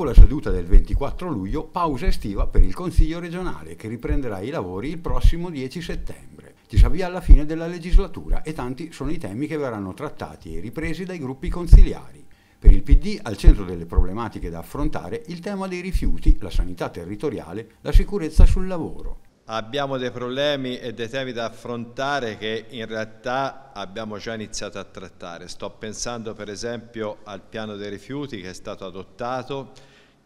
dopo la seduta del 24 luglio, pausa estiva per il Consiglio regionale che riprenderà i lavori il prossimo 10 settembre. Ci si avvia alla fine della legislatura e tanti sono i temi che verranno trattati e ripresi dai gruppi consiliari. Per il PD al centro delle problematiche da affrontare il tema dei rifiuti, la sanità territoriale, la sicurezza sul lavoro. Abbiamo dei problemi e dei temi da affrontare che in realtà abbiamo già iniziato a trattare. Sto pensando per esempio al piano dei rifiuti che è stato adottato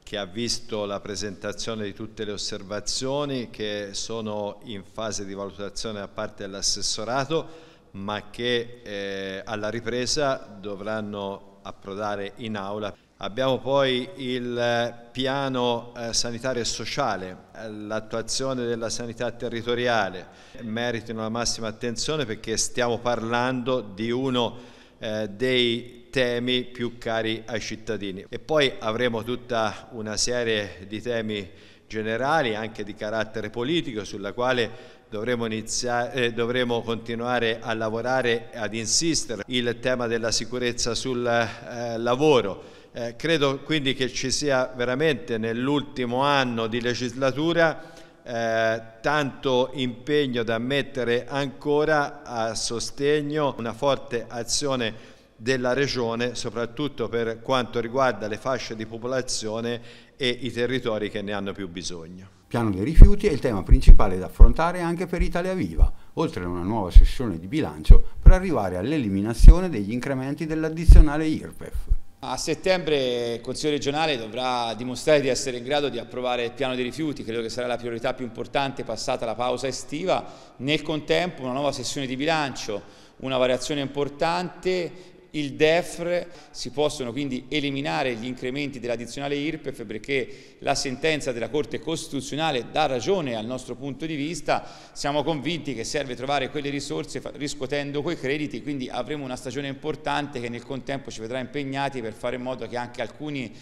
che ha visto la presentazione di tutte le osservazioni che sono in fase di valutazione da parte dell'assessorato ma che eh, alla ripresa dovranno approdare in aula. Abbiamo poi il eh, piano eh, sanitario e sociale, l'attuazione della sanità territoriale, meritano la massima attenzione perché stiamo parlando di uno eh, dei temi più cari ai cittadini. E poi avremo tutta una serie di temi generali, anche di carattere politico, sulla quale Dovremo, iniziare, eh, dovremo, continuare a lavorare, e ad insistere il tema della sicurezza sul eh, lavoro. Eh, credo quindi che ci sia veramente nell'ultimo anno di legislatura eh, tanto impegno da mettere ancora a sostegno una forte azione della regione, soprattutto per quanto riguarda le fasce di popolazione e i territori che ne hanno più bisogno. Il piano dei rifiuti è il tema principale da affrontare anche per Italia Viva, oltre a una nuova sessione di bilancio per arrivare all'eliminazione degli incrementi dell'addizionale IRPEF. A settembre il Consiglio regionale dovrà dimostrare di essere in grado di approvare il piano dei rifiuti, credo che sarà la priorità più importante passata la pausa estiva. Nel contempo una nuova sessione di bilancio, una variazione importante il DEFR, si possono quindi eliminare gli incrementi dell'addizionale IRPEF perché la sentenza della Corte Costituzionale dà ragione al nostro punto di vista, siamo convinti che serve trovare quelle risorse riscuotendo quei crediti, quindi avremo una stagione importante che nel contempo ci vedrà impegnati per fare in modo che anche alcuni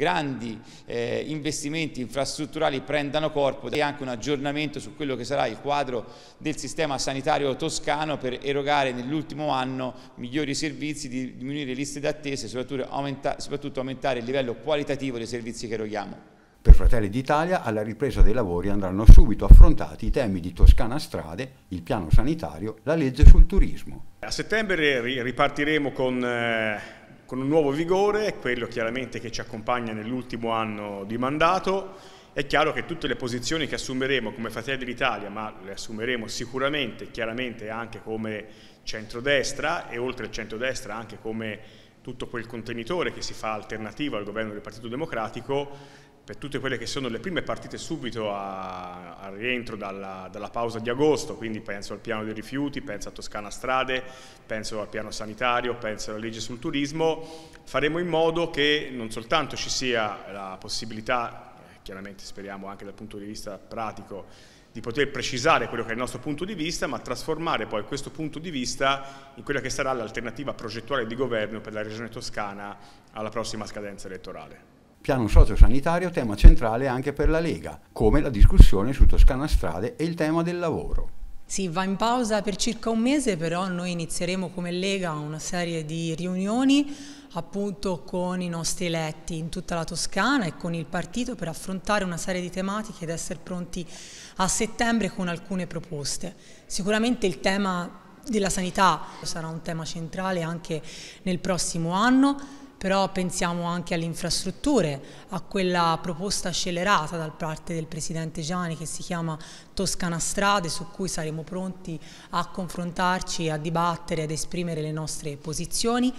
grandi eh, investimenti infrastrutturali prendano corpo e anche un aggiornamento su quello che sarà il quadro del sistema sanitario toscano per erogare nell'ultimo anno migliori servizi, diminuire le liste d'attesa e soprattutto, aumenta soprattutto aumentare il livello qualitativo dei servizi che eroghiamo. Per Fratelli d'Italia alla ripresa dei lavori andranno subito affrontati i temi di Toscana Strade, il piano sanitario, la legge sul turismo. A settembre ripartiremo con eh, con un nuovo vigore, quello chiaramente che ci accompagna nell'ultimo anno di mandato. È chiaro che tutte le posizioni che assumeremo come Fratelli d'Italia, ma le assumeremo sicuramente, chiaramente anche come centrodestra e oltre il centrodestra anche come tutto quel contenitore che si fa alternativa al governo del Partito Democratico, per tutte quelle che sono le prime partite subito al rientro dalla, dalla, pausa di agosto, quindi penso al piano dei rifiuti, penso a Toscana Strade, penso al piano sanitario, penso alla legge sul turismo, faremo in modo che non soltanto ci sia la possibilità, eh, chiaramente speriamo anche dal punto di vista pratico, di poter precisare quello che è il nostro punto di vista, ma trasformare poi questo punto di vista in quella che sarà l'alternativa progettuale di governo per la Regione Toscana alla prossima scadenza elettorale. Piano socio-sanitario, tema centrale anche per la Lega, come la discussione su Toscana Strade e il tema del lavoro. Sì, va in pausa per circa un mese, però noi inizieremo come Lega una serie di riunioni appunto con i nostri eletti in tutta la Toscana e con il partito per affrontare una serie di tematiche ed essere pronti a settembre con alcune proposte. Sicuramente il tema della sanità sarà un tema centrale anche nel prossimo anno però pensiamo anche alle infrastrutture, a quella proposta scelerata da parte del Presidente Gianni che si chiama Toscana Strade su cui saremo pronti a confrontarci, a dibattere, ad esprimere le nostre posizioni.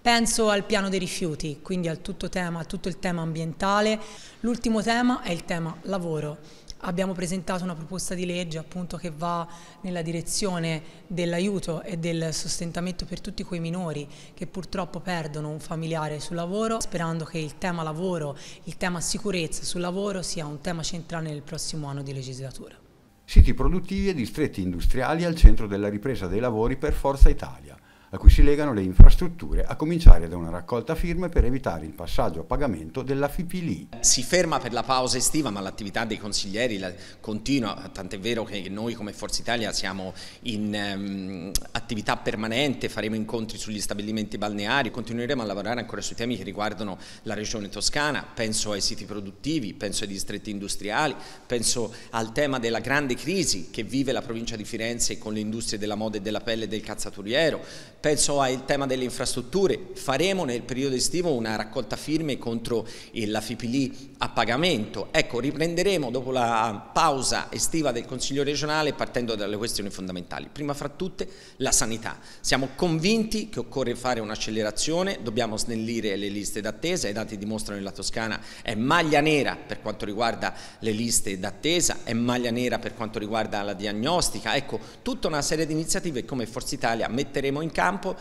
Penso al piano dei rifiuti, quindi al tutto, tema, tutto il tema ambientale. L'ultimo tema è il tema lavoro abbiamo presentato una proposta di legge appunto, che va nella direzione dell'aiuto e del sostentamento per tutti quei minori che purtroppo perdono un familiare sul lavoro, sperando che il tema lavoro, il tema sicurezza sul lavoro sia un tema centrale nel prossimo anno di legislatura. Siti produttivi e distretti industriali al centro della ripresa dei lavori per Forza Italia a cui si legano le infrastrutture, a cominciare da una raccolta firme per evitare il passaggio a pagamento della FIPILI. Si ferma per la pausa estiva, ma l'attività dei consiglieri continua, tant'è vero che noi come Forza Italia siamo in um, attività permanente, faremo incontri sugli stabilimenti balneari, continueremo a lavorare ancora sui temi che riguardano la regione toscana, penso ai siti produttivi, penso ai distretti industriali, penso al tema della grande crisi che vive la provincia di Firenze con le industrie della moda e della pelle e del cazzaturiero, penso al tema delle infrastrutture, faremo nel periodo estivo una raccolta firme contro la FIPLI a pagamento. Ecco, riprenderemo dopo la pausa estiva del Consiglio regionale partendo dalle questioni fondamentali. Prima fra tutte la sanità. Siamo convinti che occorre fare un'accelerazione, dobbiamo snellire le liste d'attesa, i dati dimostrano che la Toscana è maglia nera per quanto riguarda le liste d'attesa, è maglia nera per quanto riguarda la diagnostica, ecco tutta una serie di iniziative come Forza Italia metteremo in campo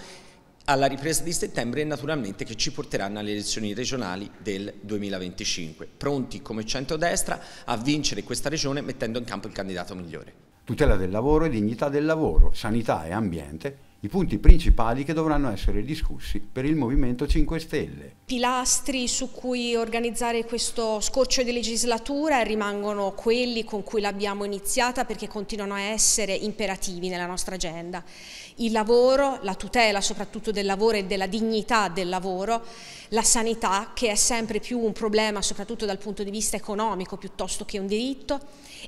alla ripresa di settembre e naturalmente che ci porteranno alle elezioni regionali del 2025, pronti come centrodestra a vincere questa regione mettendo in campo il candidato migliore. Tutela del lavoro e dignità del lavoro, sanità e ambiente i punti principali che dovranno essere discussi per il Movimento 5 Stelle. Pilastri su cui organizzare questo scorcio di legislatura rimangono quelli con cui l'abbiamo iniziata perché continuano a essere imperativi nella nostra agenda. Il lavoro, la tutela soprattutto del lavoro e della dignità del lavoro la sanità, che è sempre più un problema soprattutto dal punto di vista economico piuttosto che un diritto,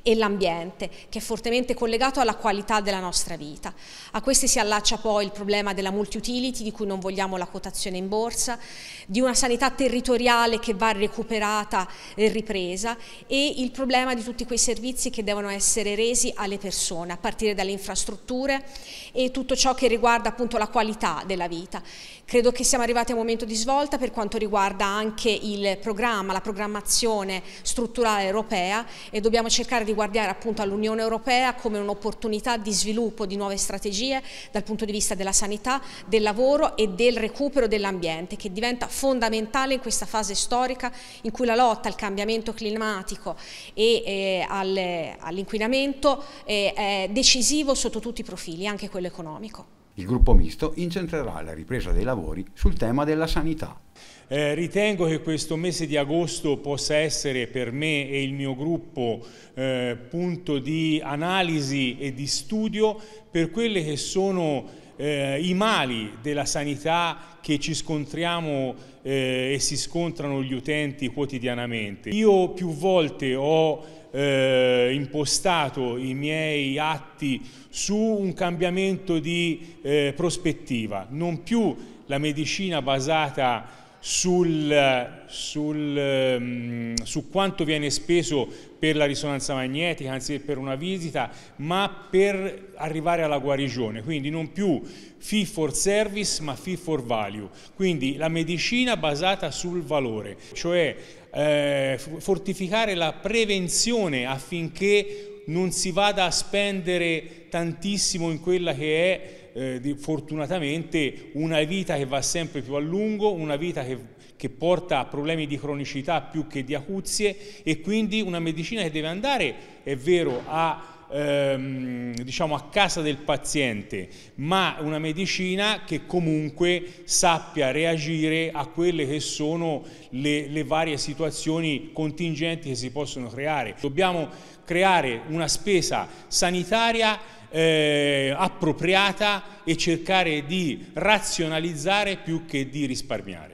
e l'ambiente, che è fortemente collegato alla qualità della nostra vita. A questi si allaccia poi il problema della multi-utility, di cui non vogliamo la quotazione in borsa, di una sanità territoriale che va recuperata e ripresa, e il problema di tutti quei servizi che devono essere resi alle persone, a partire dalle infrastrutture e tutto ciò che riguarda appunto la qualità della vita. Credo che siamo arrivati a un momento di svolta per quanto riguarda anche il programma, la programmazione strutturale europea e dobbiamo cercare di guardare appunto all'Unione Europea come un'opportunità di sviluppo di nuove strategie dal punto di vista della sanità, del lavoro e del recupero dell'ambiente che diventa fondamentale in questa fase storica in cui la lotta al cambiamento climatico e eh, all'inquinamento eh, è decisivo sotto tutti i profili, anche quello economico. Il gruppo misto incentrerà la ripresa dei lavori sul tema della sanità. Eh, ritengo che questo mese di agosto possa essere per me e il mio gruppo eh, punto di analisi e di studio per quelli che sono eh, i mali della sanità che ci scontriamo eh, e si scontrano gli utenti quotidianamente. Io più volte ho eh, impostato i miei atti su un cambiamento di eh, prospettiva, non più la medicina basata sul, sul, ehm, su quanto viene speso per la risonanza magnetica anziché per una visita, ma per arrivare alla guarigione. Quindi non più fee for service, ma fee for value. Quindi la medicina basata sul valore, cioè eh, fortificare la prevenzione affinché non si vada a spendere tantissimo in quella che è eh, fortunatamente una vita che va sempre più a lungo, una vita che, che, porta a problemi di cronicità più che di acuzie e quindi una medicina che deve andare, è vero, a ehm, diciamo a casa del paziente, ma una medicina che comunque sappia reagire a quelle che sono le, le varie situazioni contingenti che si possono creare. Dobbiamo creare una spesa sanitaria eh, appropriata e cercare di razionalizzare più che di risparmiare.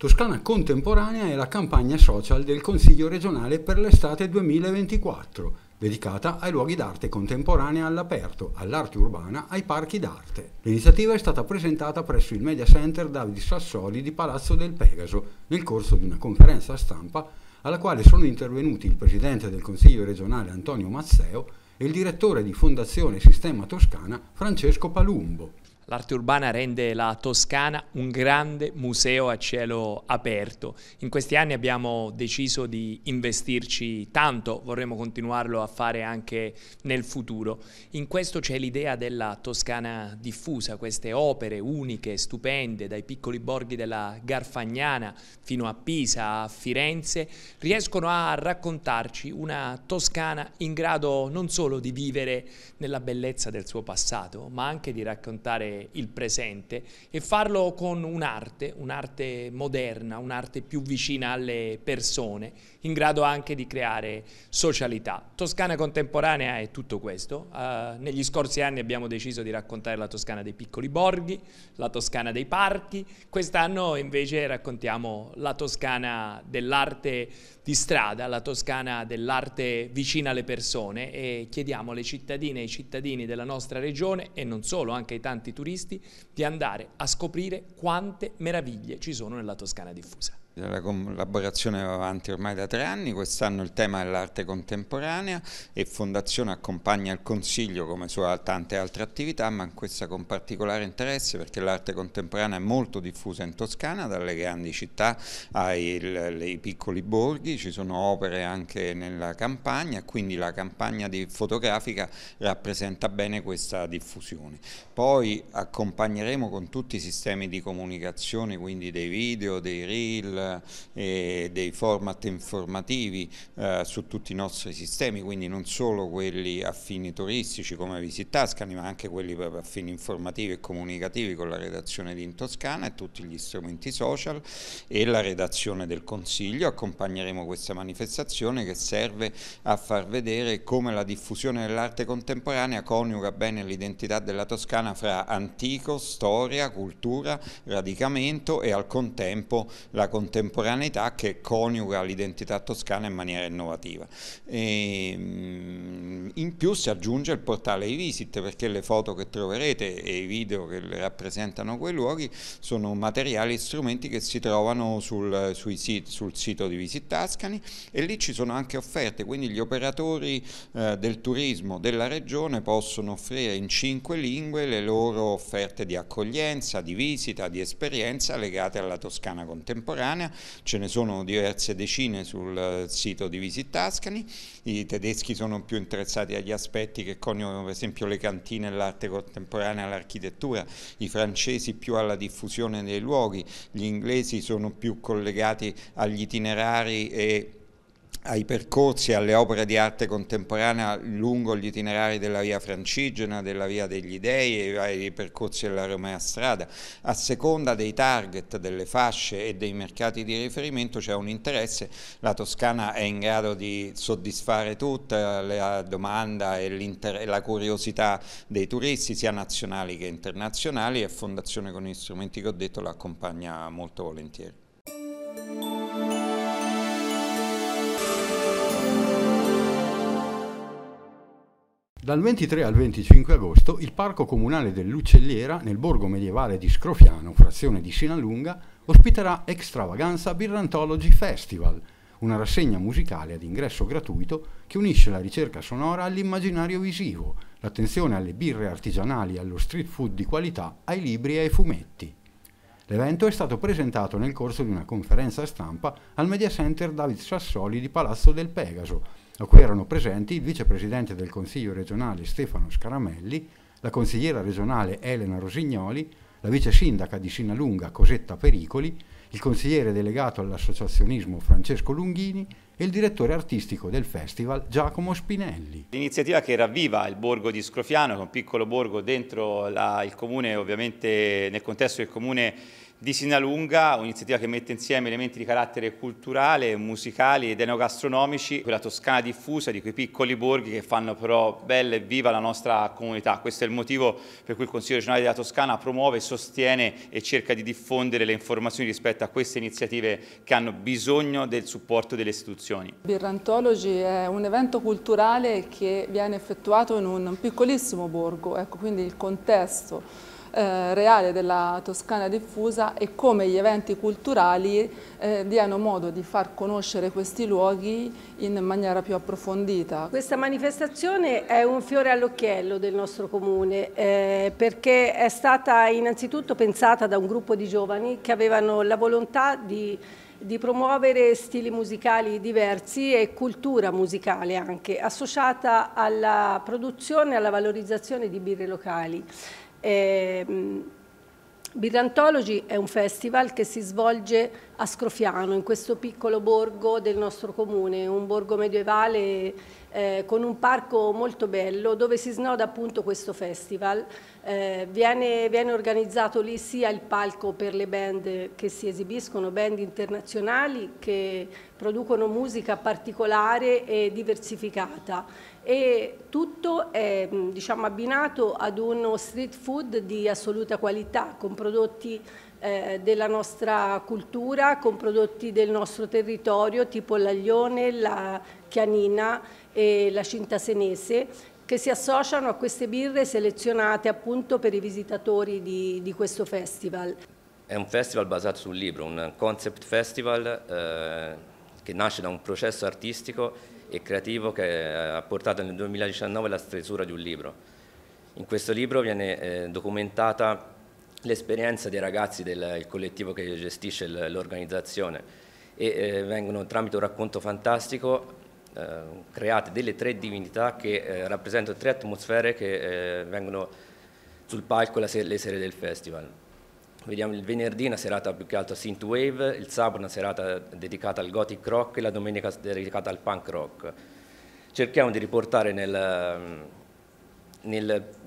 Toscana Contemporanea è la campagna social del Consiglio regionale per l'estate 2024, dedicata ai luoghi d'arte contemporanea all'aperto, all'arte urbana, ai parchi d'arte. L'iniziativa è stata presentata presso il Media Center Davide Sassoli di Palazzo del Pegaso nel corso di una conferenza stampa alla quale sono intervenuti il Presidente del Consiglio regionale Antonio Mazzeo e il direttore di Fondazione Sistema Toscana Francesco Palumbo. L'arte urbana rende la Toscana un grande museo a cielo aperto. In questi anni abbiamo deciso di investirci tanto, vorremmo continuarlo a fare anche nel futuro. In questo c'è l'idea della Toscana diffusa, queste opere uniche, stupende, dai piccoli borghi della Garfagnana fino a Pisa, a Firenze, riescono a raccontarci una Toscana in grado non solo di vivere nella bellezza del suo passato, ma anche di raccontare il presente e farlo con un'arte, un'arte moderna, un'arte più vicina alle persone, in grado anche di creare socialità. Toscana contemporanea è tutto questo. Uh, negli scorsi anni abbiamo deciso di raccontare la Toscana dei piccoli borghi, la Toscana dei parchi, quest'anno invece raccontiamo la Toscana dell'arte di strada, la Toscana dell'arte vicina alle persone e chiediamo alle cittadine e ai cittadini della nostra regione e non solo, anche ai tanti turisti turisti di andare a scoprire quante meraviglie ci sono nella Toscana diffusa la collaborazione va avanti ormai da tre anni, quest'anno il tema è l'arte contemporanea e Fondazione accompagna il Consiglio come sua tante altre attività, ma in questa con particolare interesse perché l'arte contemporanea è molto diffusa in Toscana, dalle grandi città ai piccoli borghi, ci sono opere anche nella campagna, quindi la campagna fotografica rappresenta bene questa diffusione. Poi accompagneremo con tutti i sistemi di comunicazione, quindi dei video, dei reel, eh, e dei format informativi eh, su tutti i nostri sistemi, quindi non solo quelli a fini turistici come Visit Tuscany, ma anche quelli a fini informativi e comunicativi con la redazione di In Toscana e tutti gli strumenti social e la redazione del Consiglio. Accompagneremo questa manifestazione che serve a far vedere come la diffusione dell'arte contemporanea coniuga bene l'identità della Toscana fra antico, storia, cultura, radicamento e al contempo la contemporaneità contemporaneità che coniuga l'identità toscana in maniera innovativa. E, ehm, in più si aggiunge il portale iVisit perché le foto che troverete e i video che rappresentano quei luoghi sono materiali e strumenti che si trovano sul, sit, sul sito di Visit Tascani e lì ci sono anche offerte, quindi gli operatori eh, del turismo della regione possono offrire in cinque lingue le loro offerte di accoglienza, di visita, di esperienza legate alla Toscana contemporanea italiana, ce ne sono diverse decine sul eh, sito di Visit Tascani, i tedeschi sono più interessati agli aspetti che coniugano per esempio le cantine e l'arte contemporanea all'architettura, i francesi più alla diffusione dei luoghi, gli inglesi sono più collegati agli itinerari e ai percorsi, alle opere di arte contemporanea lungo gli itinerari della via Francigena, della via degli Dei, ai percorsi della Romea Strada. A seconda dei target, delle fasce e dei mercati di riferimento c'è un interesse, la Toscana è in grado di soddisfare tutta la domanda e, la curiosità dei turisti, sia nazionali che internazionali e Fondazione con gli strumenti che ho detto l'accompagna molto volentieri. Dal 23 al 25 agosto il Parco Comunale dell'Uccelliera nel borgo medievale di Scrofiano, frazione di Sinalunga, ospiterà Extravaganza Birrantology Festival, una rassegna musicale ad ingresso gratuito che unisce la ricerca sonora all'immaginario visivo, l'attenzione alle birre artigianali, allo street food di qualità, ai libri e ai fumetti. L'evento è stato presentato nel corso di una conferenza stampa al Media Center David Sassoli di Palazzo del Pegaso, a cui erano presenti il vicepresidente del Consiglio regionale Stefano Scaramelli, la consigliera regionale Elena Rosignoli, la vice sindaca di Sinalunga Cosetta Pericoli, il consigliere delegato all'associazionismo Francesco Lunghini e il direttore artistico del festival Giacomo Spinelli. L'iniziativa che ravviva il borgo di Scrofiano, che è un piccolo borgo dentro la, il comune, ovviamente nel contesto del comune di Sinalunga, un'iniziativa che mette insieme elementi di carattere culturale, musicali ed enogastronomici, quella toscana diffusa di quei piccoli borghi che fanno però bella e viva la nostra comunità. Questo è il motivo per cui il Consiglio regionale della Toscana promuove, sostiene e cerca di diffondere le informazioni rispetto a queste iniziative che hanno bisogno del supporto delle istituzioni. Birrantology è un evento culturale che viene effettuato in un piccolissimo borgo, ecco, quindi il contesto eh, reale della Toscana diffusa e come gli eventi culturali eh, diano modo di far conoscere questi luoghi in maniera più approfondita. Questa manifestazione è un fiore all'occhiello del nostro comune eh, perché è stata innanzitutto pensata da un gruppo di giovani che avevano la volontà di di promuovere stili musicali diversi e cultura musicale anche, associata alla produzione e alla valorizzazione di birre locali. Eh, Birrantology è un festival che si svolge a Scrofiano, in questo piccolo borgo del nostro comune, un borgo medievale eh, con un parco molto bello dove si snoda appunto questo festival. Eh, viene, viene, organizzato lì sia il palco per le band che si esibiscono, band internazionali che producono musica particolare e diversificata e tutto è diciamo, abbinato ad uno street food di assoluta qualità con prodotti eh, della nostra cultura con prodotti del nostro territorio tipo l'aglione, la chianina e la cinta senese che si associano a queste birre selezionate appunto per i visitatori di, di questo festival. È un festival basato sul libro, un concept festival eh, che nasce da un processo artistico e creativo che ha portato nel 2019 alla stesura di un libro. In questo libro viene eh, documentata l'esperienza dei ragazzi del collettivo che gestisce l'organizzazione e eh, vengono tramite un racconto fantastico eh, create delle tre divinità che eh, rappresentano tre atmosfere che eh, vengono sul palco la se le sere del festival. Vediamo il venerdì una serata più che altro synth wave, il sabato una serata dedicata al gothic rock e la domenica dedicata al punk rock. Cerchiamo di riportare nel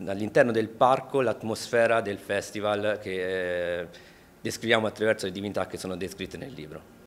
all'interno del parco l'atmosfera del festival che eh, descriviamo attraverso le divinità che sono descritte nel libro.